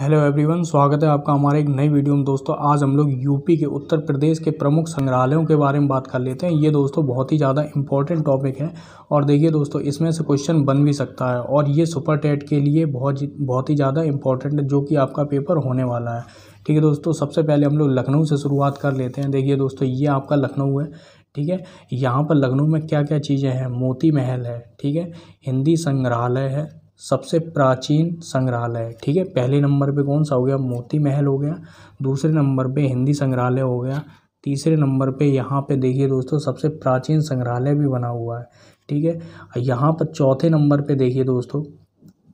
hello everyone स्वागत है आपका हमारे एक नई वीडियो में दोस्तों आज हम लोग यूपी के उत्तर प्रदेश के प्रमुख संग्रहालयों के बारे में बात कर लेते हैं ये दोस्तों बहुत ही ज़्यादा इंपॉर्टेंट टॉपिक है और देखिए दोस्तों इसमें से क्वेश्चन बन भी सकता है और ये सुपर टेट के लिए बहुत बहुत ही ज़्यादा इंपॉर्टेंट जो कि आपका पेपर होने वाला है ठीक है दोस्तों सबसे पहले हम लोग लखनऊ से शुरुआत कर लेते हैं देखिए दोस्तों ये आपका लखनऊ है ठीक है यहाँ पर लखनऊ में क्या क्या चीज़ें हैं मोती महल है ठीक है हिंदी संग्रहालय है सबसे प्राचीन संग्रहालय ठीक है पहले नंबर पे कौन सा हो गया मोती महल हो गया दूसरे नंबर पे हिंदी संग्रहालय हो गया तीसरे नंबर पे यहाँ पे देखिए दोस्तों सबसे प्राचीन संग्रहालय भी बना हुआ है ठीक है यहाँ पर चौथे नंबर पे देखिए दोस्तों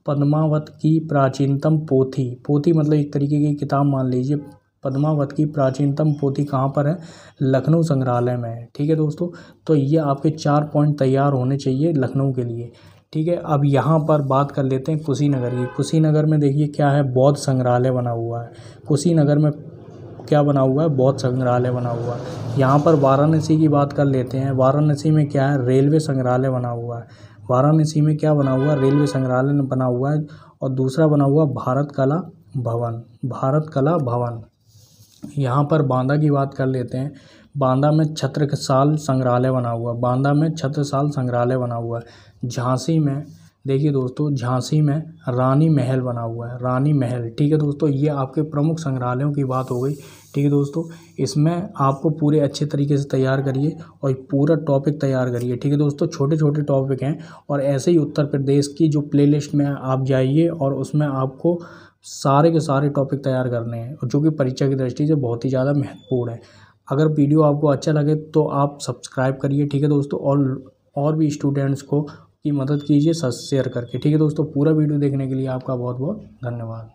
पद्मावत की प्राचीनतम पोथी पोथी मतलब एक तरीके की किताब मान लीजिए पद्मावत की प्राचीनतम पोथी कहाँ पर है लखनऊ संग्रहालय में है ठीक है दोस्तों तो ये आपके चार पॉइंट तैयार होने चाहिए लखनऊ के लिए ठीक है अब यहाँ पर बात कर लेते हैं कुशीनगर की कुशीनगर में देखिए क्या है बौद्ध संग्रहालय बना हुआ है कुशीनगर में क्या बना हुआ है बौद्ध संग्रहालय बना हुआ है यहाँ पर वाराणसी की बात कर लेते हैं वाराणसी में क्या है रेलवे संग्रहालय बना हुआ है वाराणसी में क्या बना हुआ है रेलवे संग्रहालय बना हुआ है और दूसरा बना हुआ भारत कला भवन भारत कला भवन यहाँ पर बांदा की बात कर लेते हैं बांदा में छत्रसाल संग्रहालय बना हुआ है बांदा में छत्रसाल संग्रहालय बना हुआ है झांसी में देखिए दोस्तों झांसी में रानी महल बना हुआ है रानी महल ठीक है दोस्तों ये आपके प्रमुख संग्रहालयों की बात हो गई ठीक है दोस्तों इसमें आपको पूरे अच्छे तरीके से तैयार करिए और पूरा टॉपिक तैयार करिए ठीक है दोस्तों छोटे छोटे टॉपिक हैं और ऐसे ही उत्तर प्रदेश की जो प्ले में आप जाइए और उसमें आपको सारे के सारे टॉपिक तैयार करने हैं जो कि परीक्षा की दृष्टि से बहुत ही ज़्यादा महत्वपूर्ण है अगर वीडियो आपको अच्छा लगे तो आप सब्सक्राइब करिए ठीक है दोस्तों और और भी स्टूडेंट्स को की मदद कीजिए शेयर करके ठीक है दोस्तों पूरा वीडियो देखने के लिए आपका बहुत बहुत धन्यवाद